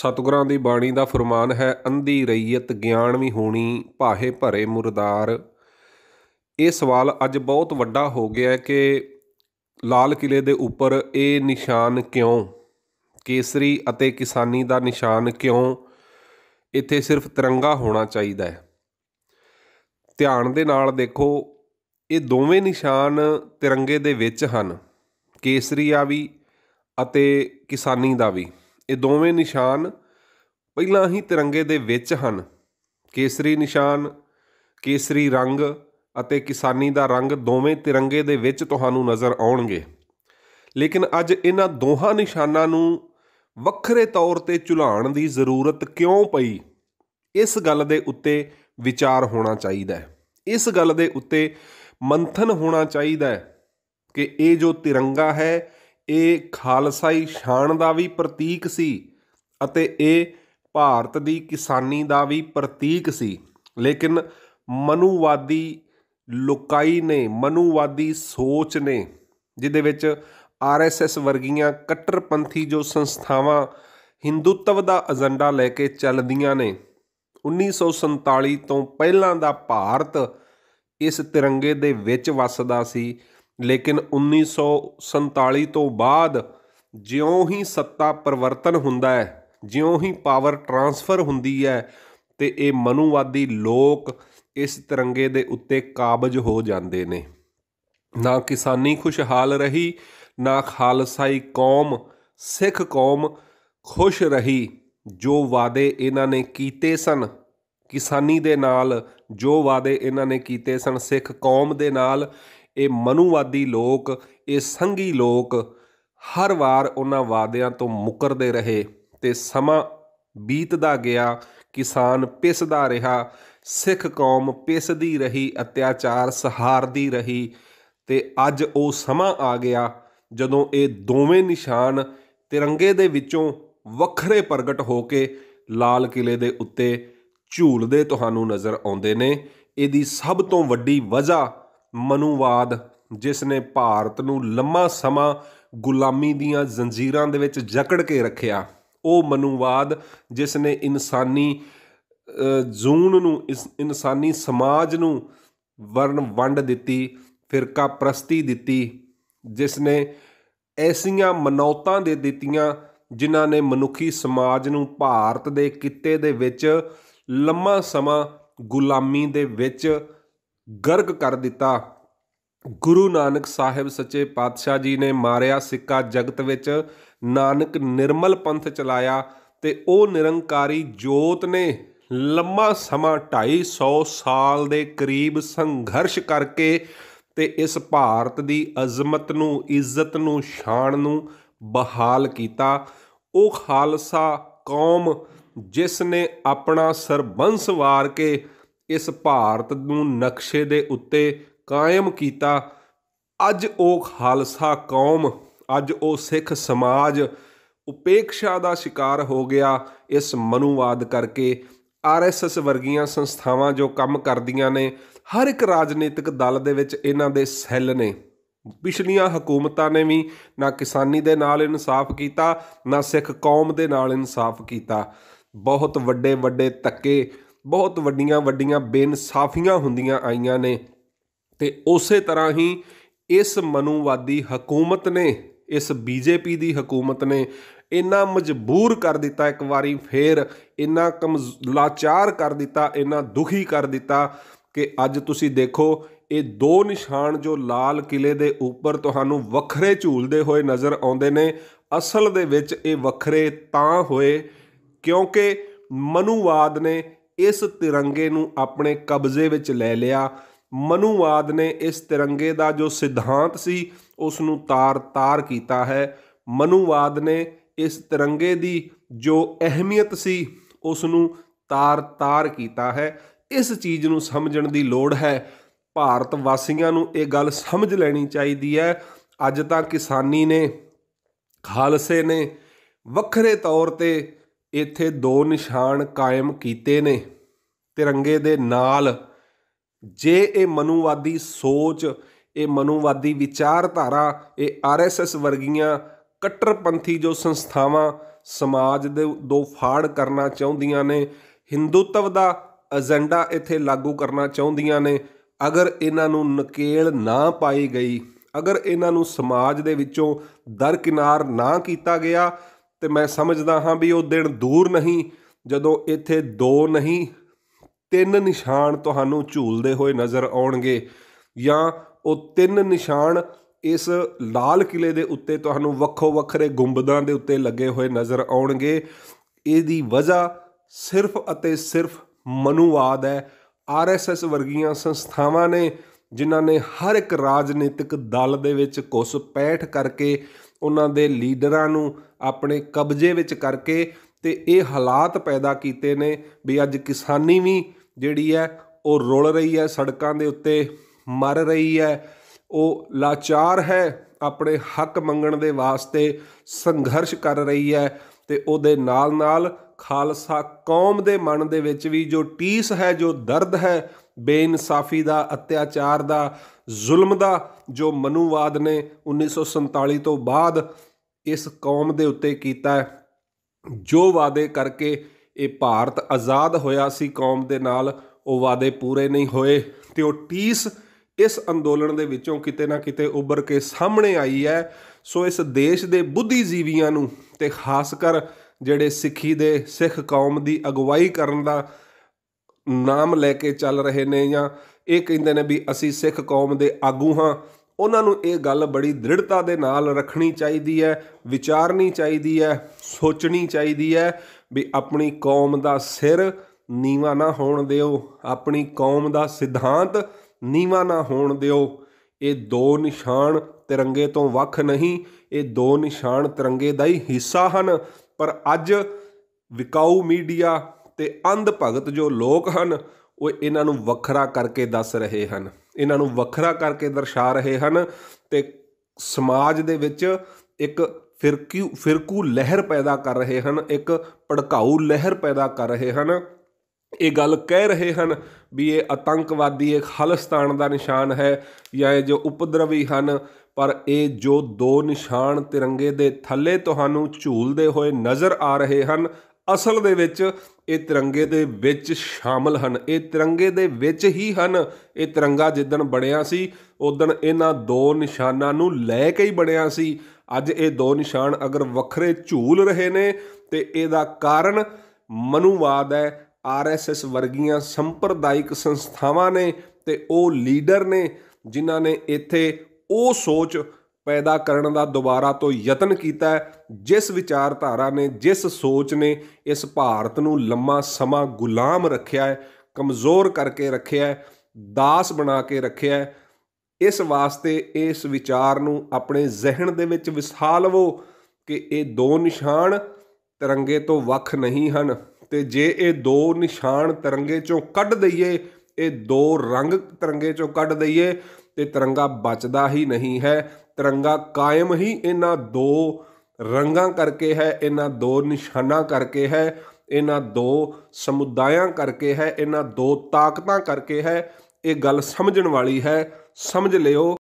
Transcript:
ਸਤਿਗੁਰਾਂ ਦੀ ਬਾਣੀ ਦਾ ਫਰਮਾਨ ਹੈ ਅੰਧੀ ਰਈਅਤ ਗਿਆਨ ਵੀ ਹੋਣੀ ਭਾਹੇ ਭਰੇ ਮੁਰਦਾਰ ਇਹ ਸਵਾਲ ਅੱਜ ਬਹੁਤ ਵੱਡਾ ਹੋ ਗਿਆ ਹੈ ਕਿ ਲਾਲ ਕਿਲੇ ਦੇ ਉੱਪਰ ਇਹ ਨਿਸ਼ਾਨ ਕਿਉਂ ਕੇਸਰੀ ਅਤੇ ਕਿਸਾਨੀ ਦਾ ਨਿਸ਼ਾਨ ਕਿਉਂ ਇੱਥੇ ਸਿਰਫ ਤਿਰੰਗਾ ਹੋਣਾ ਚਾਹੀਦਾ ਹੈ ਧਿਆਨ ਦੇ ਨਾਲ ਦੇਖੋ ਇਹ ਦੋਵੇਂ ਨਿਸ਼ਾਨ ਤਿਰੰਗੇ ਦੇ ਵਿੱਚ ਹਨ ਕੇਸਰੀ ਆ ਵੀ ਅਤੇ ਕਿਸਾਨੀ ਦਾ ਵੀ ਇਹ ਦੋਵੇਂ ਨਿਸ਼ਾਨ ਪਹਿਲਾਂ ਹੀ ਤਿਰੰਗੇ ਦੇ ਵਿੱਚ ਹਨ ਕੇਸਰੀ ਨਿਸ਼ਾਨ ਕੇਸਰੀ ਰੰਗ ਅਤੇ ਕਿਸਾਨੀ ਦਾ ਰੰਗ ਦੋਵੇਂ ਤਿਰੰਗੇ ਦੇ ਵਿੱਚ ਤੁਹਾਨੂੰ ਨਜ਼ਰ ਆਉਣਗੇ ਲੇਕਿਨ ਅੱਜ ਇਹਨਾਂ ਦੋਹਾਂ ਨਿਸ਼ਾਨਾਂ ਨੂੰ ਵੱਖਰੇ ਤੌਰ ਤੇ ਝੁਲਾਉਣ ਦੀ ਜ਼ਰੂਰਤ ਕਿਉਂ ਪਈ ਇਸ ਗੱਲ ਦੇ ਉੱਤੇ ਵਿਚਾਰ ਹੋਣਾ ਚਾਹੀਦਾ ਹੈ ਇਸ ਗੱਲ ਦੇ ਉੱਤੇ ਮੰਥਨ ਹੋਣਾ ਚਾਹੀਦਾ ਹੈ ਕਿ ਇਹ ਜੋ ਤਿਰੰਗਾ ਹੈ ਇਹ ਖਾਲਸਾਈ ਸ਼ਾਨ ਦਾ ਵੀ ਪ੍ਰਤੀਕ ਸੀ ਅਤੇ ਇਹ ਭਾਰਤ ਦੀ ਕਿਸਾਨੀ ਦਾ ਵੀ ਪ੍ਰਤੀਕ ਸੀ ਲੇਕਿਨ ਮਨੂਵਾਦੀ ਲੋਕਾਈ ਨੇ ਮਨੂਵਾਦੀ ਸੋਚ ਨੇ ਜਿਹਦੇ ਵਿੱਚ ਆਰਐਸਐਸ ਵਰਗੀਆਂ ਕੱਟਰਪੰਥੀ ਜੋ ਸੰਸਥਾਵਾਂ ਹਿੰਦੂਤਵ ਦਾ ਏਜੰਡਾ ਲੈ ਕੇ ਚੱਲਦੀਆਂ ਨੇ 1947 ਤੋਂ ਪਹਿਲਾਂ ਦਾ ਭਾਰਤ ਇਸ ਤਿਰੰਗੇ ਦੇ ਵਿੱਚ ਵੱਸਦਾ ਸੀ ਲੇਕਿਨ 1947 ਤੋਂ ਬਾਅਦ ਜਿਉਂ ਹੀ ਸੱਤਾ ਪਰਿਵਰਤਨ ਹੁੰਦਾ ਹੈ ਜਿਉਂ ਹੀ ਪਾਵਰ ਟਰਾਂਸਫਰ ਹੁੰਦੀ ਹੈ ਤੇ ਇਹ ਮਨੂਵਾਦੀ ਲੋਕ ਇਸ ਤਰੰਗੇ ਦੇ ਉੱਤੇ ਕਾਬਜ ਹੋ ਜਾਂਦੇ ਨੇ ਨਾ ਕਿਸਾਨੀ ਖੁਸ਼ਹਾਲ ਰਹੀ ਨਾ ਖਾਲਸਾਈ ਕੌਮ ਸਿੱਖ ਕੌਮ ਖੁਸ਼ ਰਹੀ ਜੋ ਵਾਦੇ ਇਹਨਾਂ ਨੇ ਕੀਤੇ ਸਨ ਕਿਸਾਨੀ ਦੇ ਨਾਲ ਜੋ ਵਾਦੇ ਇਹਨਾਂ ਨੇ ਕੀਤੇ ਸਨ ਸਿੱਖ ਕੌਮ ਦੇ ਨਾਲ ਇਹ ਮਨੂਵਾਦੀ ਲੋਕ ਇਹ ਸੰਗੀ ਲੋਕ ਹਰ ਵਾਰ ਉਹਨਾਂ ਵਾਅਦਿਆਂ ਤੋਂ ਮੁਕਰਦੇ ਰਹੇ ਤੇ ਸਮਾਂ ਬੀਤਦਾ ਗਿਆ ਕਿਸਾਨ ਪਿਸਦਾ ਰਿਹਾ ਸਿੱਖ ਕੌਮ ਪਿਸਦੀ ਰਹੀ ਅਤਿਆਚਾਰ ਸਹਾਰਦੀ ਰਹੀ ਤੇ ਅੱਜ ਉਹ ਸਮਾਂ ਆ ਗਿਆ ਜਦੋਂ ਇਹ ਦੋਵੇਂ ਨਿਸ਼ਾਨ ਤਿਰੰਗੇ ਦੇ ਵਿੱਚੋਂ ਵੱਖਰੇ ਪ੍ਰਗਟ ਹੋ ਕੇ ਲਾਲ ਕਿਲੇ ਦੇ ਉੱਤੇ ਝੂਲਦੇ ਤੁਹਾਨੂੰ ਨਜ਼ਰ ਆਉਂਦੇ ਨੇ ਇਹਦੀ ਸਭ ਤੋਂ ਵੱਡੀ ਵਜ੍ਹਾ ਮਨੂਵਾਦ ਜਿਸ ਨੇ ਭਾਰਤ ਨੂੰ ਲੰਮਾ ਸਮਾਂ ਗੁਲਾਮੀ ਦੀਆਂ ਜ਼ੰਜੀਰਾਂ ਦੇ ਵਿੱਚ ਜਕੜ ਕੇ ਰੱਖਿਆ ਉਹ ਮਨੂਵਾਦ ਜਿਸ ਨੇ ਇਨਸਾਨੀ ਜ਼ੂਨ ਨੂੰ ਇਸ ਇਨਸਾਨੀ ਸਮਾਜ ਨੂੰ ਵਰਨ ਵੰਡ ਦਿੱਤੀ ਫਿਰਕਾ ਪ੍ਰਸਤੀ ਦਿੱਤੀ ਜਿਸ ਨੇ ਐਸੀਆਂ ਮਨੌਤਾਂ ਦੇ ਦਿੱਤੀਆਂ ਜਿਨ੍ਹਾਂ ਨੇ ਮਨੁੱਖੀ ਸਮਾਜ ਨੂੰ ਭਾਰਤ ਦੇ ਕਿੱਤੇ ਦੇ ਵਿੱਚ ਲੰਮਾ ਸਮਾਂ ਗੁਲਾਮੀ ਦੇ ਵਿੱਚ ਗਰਗ ਕਰ ਦਿੱਤਾ ਗੁਰੂ ਨਾਨਕ ਸਾਹਿਬ ਸੱਚੇ ਪਾਤਸ਼ਾਹ ਜੀ ਨੇ ਮਾਰਿਆ ਸਿੱਕਾ ਜਗਤ ਵਿੱਚ ਨਾਨਕ ਨਿਰਮਲ ਪੰਥ ਚਲਾਇਆ ਤੇ ਉਹ ਨਿਰੰਕਾਰੀ ਜੋਤ ਨੇ ਲੰਮਾ ਸਮਾਂ 250 ਸਾਲ ਦੇ ਕਰੀਬ ਸੰਘਰਸ਼ ਕਰਕੇ ਤੇ ਇਸ ਭਾਰਤ ਦੀ ਅਜ਼ਮਤ ਨੂੰ ਇੱਜ਼ਤ ਨੂੰ ਸ਼ਾਨ ਨੂੰ ਬਹਾਲ ਕੀਤਾ ਉਹ ਖਾਲਸਾ ਕੌਮ ਜਿਸ ਨੇ ਆਪਣਾ ਸਰਬੰਸ ਵਾਰ ਕੇ ਇਸ ਭਾਰਤ ਨੂੰ ਨਕਸ਼ੇ ਦੇ ਉੱਤੇ ਕਾਇਮ ਕੀਤਾ ਅੱਜ ਉਹ ਖਾਲਸਾ ਕੌਮ ਅੱਜ ਉਹ ਸਿੱਖ ਸਮਾਜ ਉਪੇਕਸ਼ਾ ਦਾ ਸ਼ਿਕਾਰ ਹੋ ਗਿਆ ਇਸ ਮਨੂਵਾਦ ਕਰਕੇ ਆਰਐਸਐਸ ਵਰਗੀਆਂ ਸੰਸਥਾਵਾਂ ਜੋ ਕੰਮ ਕਰਦੀਆਂ ਨੇ ਹਰ ਇੱਕ ਰਾਜਨੀਤਿਕ ਦਲ ਦੇ ਵਿੱਚ ਇਹਨਾਂ ਦੇ ਸੈੱਲ ਨੇ ਪਿਛਲੀਆਂ ਹਕੂਮਤਾਂ ਨੇ ਵੀ ਨਾ ਕਿਸਾਨੀ ਦੇ ਨਾਲ ਇਨਸਾਫ ਕੀਤਾ ਨਾ ਸਿੱਖ ਕੌਮ ਦੇ ਨਾਲ ਇਨਸਾਫ ਕੀਤਾ ਬਹੁਤ ਵੱਡੇ ਵੱਡੇ ਤੱਕੇ ਬਹੁਤ ਵੱਡੀਆਂ ਵੱਡੀਆਂ ਬੇਇਨਸਾਫੀਆਂ ਹੁੰਦੀਆਂ ਆਈਆਂ ਨੇ ਤੇ ਉਸੇ ਤਰ੍ਹਾਂ ਹੀ ਇਸ ਮਨੂਵਾਦੀ ਹਕੂਮਤ ਨੇ ਇਸ ਬੀਜੇਪੀ ਦੀ ਹਕੂਮਤ ਨੇ ਇੰਨਾ ਮਜਬੂਰ ਕਰ ਦਿੱਤਾ ਇੱਕ ਵਾਰੀ ਫੇਰ ਇੰਨਾ ਕਮ ਲਾਚਾਰ ਕਰ ਦਿੱਤਾ ਇੰਨਾ ਦੁਖੀ ਕਰ ਦਿੱਤਾ ਕਿ ਅੱਜ ਤੁਸੀਂ ਦੇਖੋ ਇਹ ਦੋ ਨਿਸ਼ਾਨ ਜੋ ਲਾਲ ਕਿਲੇ ਦੇ ਉੱਪਰ ਤੁਹਾਨੂੰ ਵੱਖਰੇ ਝੂਲਦੇ ਹੋਏ ਨਜ਼ਰ ਆਉਂਦੇ ਨੇ ਅਸਲ ਦੇ ਵਿੱਚ ਇਹ ਵੱਖਰੇ ਤਾਂ ਹੋਏ ਕਿਉਂਕਿ ਮਨੂਵਾਦ ਨੇ ਇਸ ਤਿਰੰਗੇ ਨੂੰ ਆਪਣੇ ਕਬਜ਼ੇ ਵਿੱਚ ਲੈ ਲਿਆ ਮਨੂਵਾਦ ਨੇ ਇਸ ਤਿਰੰਗੇ ਦਾ ਜੋ ਸਿਧਾਂਤ ਸੀ ਉਸ ਨੂੰ ਤਾਰ-ਤਾਰ ਕੀਤਾ ਹੈ ਮਨੂਵਾਦ ਨੇ ਇਸ ਤਿਰੰਗੇ ਦੀ ਜੋ ਅਹਿਮੀਅਤ ਸੀ ਉਸ ਨੂੰ ਤਾਰ-ਤਾਰ ਕੀਤਾ ਹੈ ਇਸ ਚੀਜ਼ ਨੂੰ ਸਮਝਣ ਦੀ ਲੋੜ ਹੈ ਭਾਰਤ ਵਾਸੀਆਂ ਨੂੰ ਇਹ ਗੱਲ ਸਮਝ ਲੈਣੀ ਚਾਹੀਦੀ ਹੈ ਅੱਜ ਤਾਂ ਕਿਸਾਨੀ ਨੇ ਖਾਲਸੇ ਨੇ ਵੱਖਰੇ ਤੌਰ ਤੇ ਇੱਥੇ ਦੋ ਨਿਸ਼ਾਨ ਕਾਇਮ ਕੀਤੇ ਨੇ ਤਿਰੰਗੇ ਦੇ ਨਾਲ ਜੇ ਇਹ ਮਨੂਵਾਦੀ ਸੋਚ ਇਹ ਮਨੂਵਾਦੀ ਵਿਚਾਰਧਾਰਾ ਇਹ ਆਰਐਸਐਸ ਵਰਗੀਆਂ ਕੱਟਰਪੰਥੀ ਜੋ ਸੰਸਥਾਵਾਂ ਸਮਾਜ ਦੇ ਦੋ ਫਾੜ ਕਰਨਾ ਚਾਹੁੰਦੀਆਂ ਨੇ ਹਿੰਦੂਤਵ ਦਾ ਏਜੰਡਾ ਇੱਥੇ ਲਾਗੂ ਕਰਨਾ ਚਾਹੁੰਦੀਆਂ ਨੇ ਅਗਰ ਇਹਨਾਂ ਨੂੰ ਨਕੇਲ ਨਾ ਪਾਈ ਗਈ ਅਗਰ ਇਹਨਾਂ ਨੂੰ ਸਮਾਜ ਦੇ ਵਿੱਚੋਂ ਦਰਕਿਨਾਰ ਨਾ ਕੀਤਾ ਗਿਆ ਤੇ ਮੈਂ ਸਮਝਦਾ ਹਾਂ ਵੀ ਉਹ ਦਿਨ ਦੂਰ ਨਹੀਂ ਜਦੋਂ ਇੱਥੇ ਦੋ ਨਹੀਂ ਤਿੰਨ ਨਿਸ਼ਾਨ ਤੁਹਾਨੂੰ ਝੂਲਦੇ ਹੋਏ ਨਜ਼ਰ ਆਉਣਗੇ ਜਾਂ ਉਹ ਤਿੰਨ ਨਿਸ਼ਾਨ ਇਸ ਲਾਲ ਕਿਲੇ ਦੇ ਉੱਤੇ ਤੁਹਾਨੂੰ ਵੱਖੋ ਵੱਖਰੇ ਗੁੰਬਦਾਂ ਦੇ ਉੱਤੇ ਲੱਗੇ ਹੋਏ ਨਜ਼ਰ ਆਉਣਗੇ ਇਹਦੀ ਵਜ੍ਹਾ ਸਿਰਫ ਅਤੇ ਸਿਰਫ ਮਨੂਵਾਦ ਹੈ ਆਰਐਸਐਸ ਵਰਗੀਆਂ ਸੰਸਥਾਵਾਂ ਨੇ ਜਿਨ੍ਹਾਂ ਨੇ ਹਰ ਇੱਕ ਰਾਜਨੀਤਿਕ ਦਲ ਦੇ ਵਿੱਚ ਕੁਸ ਪੈਠ ਕਰਕੇ ਉਹਨਾਂ ਦੇ ਲੀਡਰਾਂ ਨੂੰ ਆਪਣੇ ਕਬਜ਼ੇ ਵਿੱਚ ਕਰਕੇ ਤੇ ਇਹ ਹਾਲਾਤ ਪੈਦਾ ਕੀਤੇ ਨੇ ਵੀ ਅੱਜ ਕਿਸਾਨੀ ਵੀ ਜਿਹੜੀ ਹੈ ਉਹ ਰੋਲ ਰਹੀ ਹੈ ਸੜਕਾਂ ਦੇ ਉੱਤੇ ਮਰ ਰਹੀ ਹੈ ਉਹ ਲਾਚਾਰ ਹੈ ਆਪਣੇ ਹੱਕ ਮੰਗਣ ਦੇ ਵਾਸਤੇ ਸੰਘਰਸ਼ ਕਰ ਰਹੀ ਹੈ ਤੇ ਉਹਦੇ ਨਾਲ-ਨਾਲ ਖਾਲਸਾ ਕੌਮ ਦੇ ਮਨ ਦੇ ਵਿੱਚ ਵੀ ਜੋ ਟੀਸ ਹੈ ਜੋ ਦਰਦ ਹੈ ਬੇਇਨਸਾਫੀ ਦਾ ਅਤਿਆਚਾਰ ਦਾ ਜ਼ੁਲਮ ਦਾ ਜੋ ਮਨੂਵਾਦ ਨੇ 1947 ਤੋਂ ਬਾਅਦ ਇਸ ਕੌਮ ਦੇ ਉੱਤੇ ਕੀਤਾ ਜੋ ਵਾਅਦੇ ਕਰਕੇ ਇਹ ਭਾਰਤ ਆਜ਼ਾਦ ਹੋਇਆ ਸੀ ਕੌਮ ਦੇ ਨਾਲ ਉਹ ਵਾਅਦੇ ਪੂਰੇ ਨਹੀਂ ਹੋਏ ਤੇ ਉਹ ਟੀਸ ਇਸ ਅੰਦੋਲਨ ਦੇ ਵਿੱਚੋਂ ਕਿਤੇ ਨਾ ਕਿਤੇ ਉੱਭਰ ਕੇ ਸਾਹਮਣੇ ਆਈ ਹੈ ਸੋ ਇਸ ਦੇਸ਼ ਦੇ ਬੁੱਧੀਜੀਵੀਆਂ ਨੂੰ ਤੇ ਖਾਸ ਕਰ ਜਿਹੜੇ ਸਿੱਖੀ ਦੇ ਸਿੱਖ ਕੌਮ ਦੀ ਅਗਵਾਈ ਕਰਨ ਦਾ ਨਾਮ ਲੈ ਕੇ ਚੱਲ ਰਹੇ ਨੇ ਜਾਂ ਇਹ ਕਹਿੰਦੇ ਨੇ ਵੀ ਅਸੀਂ ਸਿੱਖ ਕੌਮ ਦੇ ਆਗੂ ਹਾਂ ਉਹਨਾਂ ਨੂੰ ਇਹ ਗੱਲ ਬੜੀ ਦ੍ਰਿੜਤਾ ਦੇ ਨਾਲ ਰੱਖਣੀ ਚਾਹੀਦੀ ਹੈ ਵਿਚਾਰਨੀ ਚਾਹੀਦੀ ਹੈ ਸੋਚਣੀ ਚਾਹੀਦੀ ਹੈ ਵੀ ਆਪਣੀ ਕੌਮ ਦਾ ਸਿਰ ਨੀਵਾ ਨਾ ਹੋਣ ਦਿਓ ਆਪਣੀ ਕੌਮ ਦਾ ਸਿਧਾਂਤ ਨੀਵਾ ਨਾ ਹੋਣ ਦਿਓ ਇਹ ਦੋ ਨਿਸ਼ਾਨ ਤਿਰੰਗੇ ਤੋਂ ਵੱਖ ਨਹੀਂ ਇਹ ਦੋ ਨਿਸ਼ਾਨ ਤਿਰੰਗੇ ਦਾ ਹੀ ਹਿੱਸਾ ਹਨ ਪਰ ਅੱਜ ਵਿਕਾਊ ਮੀਡੀਆ ਤੇ ਅੰਧ ਭਗਤ ਜੋ ਲੋਕ ਹਨ ਉਹ ਇਹਨਾਂ ਨੂੰ ਵੱਖਰਾ ਕਰਕੇ ਦੱਸ ਰਹੇ ਹਨ ਇਹਨਾਂ ਨੂੰ ਵੱਖਰਾ ਕਰਕੇ ਦਰਸਾ ਰਹੇ ਹਨ ਤੇ ਸਮਾਜ ਦੇ ਵਿੱਚ ਇੱਕ ਫਿਰਕੂ ਫਿਰਕੂ ਲਹਿਰ ਪੈਦਾ ਕਰ ਰਹੇ ਹਨ ਇੱਕ ਭੜਕਾਊ ਲਹਿਰ ਪੈਦਾ ਕਰ ਰਹੇ ਹਨ ਇਹ ਗੱਲ ਕਹਿ ਰਹੇ ਹਨ ਵੀ ਇਹ ਆਤੰਕਵਾਦੀ ਇੱਕ ਹਲਸਤਾਨ ਦਾ ਨਿਸ਼ਾਨ ਹੈ ਜਾਂ ਇਹ ਜੋ ਉਪਦਰਵੀ ਹਨ ਪਰ ਇਹ ਜੋ ਦੋ ਨਿਸ਼ਾਨ ਤਿਰੰਗੇ ਦੇ ਥੱਲੇ ਤੁਹਾਨੂੰ ਝੂਲਦੇ ਹੋਏ ਨਜ਼ਰ ਆ ਰਹੇ ਹਨ ਅਸਲ ਦੇ ਵਿੱਚ ਇਹ ਤਿਰੰਗੇ ਦੇ ਵਿੱਚ ਸ਼ਾਮਲ ਹਨ ਇਹ ਤਿਰੰਗੇ ਦੇ ਵਿੱਚ ਹੀ ਹਨ ਇਹ ਤਿਰੰਗਾ ਜਿੱਦਣ ਬਣਿਆ ਸੀ ਉਦੋਂ ਇਹਨਾਂ ਦੋ ਨਿਸ਼ਾਨਾਂ ਨੂੰ ਲੈ ਕੇ ਹੀ ਬਣਿਆ ਸੀ ਅੱਜ ਇਹ ਦੋ ਨਿਸ਼ਾਨ ਅਗਰ ਵੱਖਰੇ ਝੂਲ ਰਹੇ ਨੇ ਤੇ ਇਹਦਾ ਕਾਰਨ ਮਨੂਵਾਦ ਹੈ ਆਰਐਸਐਸ ਵਰਗੀਆਂ ਸੰਪਰਦਾਇਕ ਸੰਸਥਾਵਾਂ ਨੇ ਤੇ ਉਹ ਲੀਡਰ ਨੇ ਜਿਨ੍ਹਾਂ ਨੇ ਇੱਥੇ ਉਹ ਸੋਚ ਪੈਦਾ ਕਰਨ ਦਾ ਦੁਬਾਰਾ ਤੋਂ ਯਤਨ ਕੀਤਾ ਜਿਸ ਵਿਚਾਰਧਾਰਾ ਨੇ ਜਿਸ ਸੋਚ ਨੇ ਇਸ ਭਾਰਤ ਨੂੰ ਲੰਮਾ ਸਮਾਂ ਗੁਲਾਮ ਰੱਖਿਆ ਹੈ ਕਮਜ਼ੋਰ ਕਰਕੇ ਰੱਖਿਆ ਹੈ ਦਾਸ ਬਣਾ ਕੇ ਰੱਖਿਆ ਹੈ ਇਸ ਵਾਸਤੇ ਇਸ ਵਿਚਾਰ ਨੂੰ ਆਪਣੇ ਜ਼ਿਹਨ ਦੇ ਵਿੱਚ ਵਿਸਾ ਲਵੋ ਕਿ ਇਹ ਦੋ ਨਿਸ਼ਾਨ ਤਿਰੰਗੇ ਤੋਂ ਵੱਖ ਨਹੀਂ ਹਨ ਤੇ ਜੇ ਇਹ ਦੋ ਨਿਸ਼ਾਨ ਤਿਰੰਗੇ ਚੋਂ ਕੱਢ ਦਈਏ ਇਹ ਦੋ ਰੰਗ ਤਿਰੰਗੇ ਚੋਂ ਕੱਢ ਦਈਏ ਤੇ ਤਿਰੰਗਾ ਬਚਦਾ ਹੀ ਨਹੀਂ ਹੈ ਤਿਰੰਗਾ ਕਾਇਮ ਹੀ ਇਹਨਾਂ ਦੋ ਰੰਗਾਂ ਕਰਕੇ ਹੈ ਇਹਨਾਂ ਦੋ ਨਿਸ਼ਾਨਾ ਕਰਕੇ ਹੈ ਇਹਨਾਂ ਦੋ ਸਮੁਦਾਇਆਂ ਕਰਕੇ ਹੈ ਇਹਨਾਂ ਦੋ ਤਾਕਤਾਂ ਕਰਕੇ ਹੈ ਇਹ ਗੱਲ ਸਮਝਣ ਵਾਲੀ ਹੈ ਸਮਝ ਲਿਓ